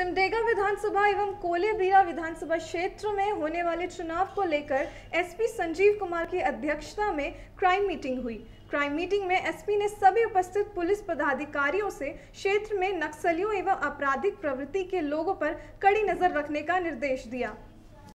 सिमडेगा विधानसभा एवं कोलेबीरा विधानसभा क्षेत्र में होने वाले चुनाव को लेकर एसपी संजीव कुमार की अध्यक्षता में क्राइम मीटिंग हुई क्राइम मीटिंग में एसपी ने सभी उपस्थित पुलिस पदाधिकारियों से क्षेत्र में नक्सलियों एवं आपराधिक प्रवृत्ति के लोगों पर कड़ी नजर रखने का निर्देश दिया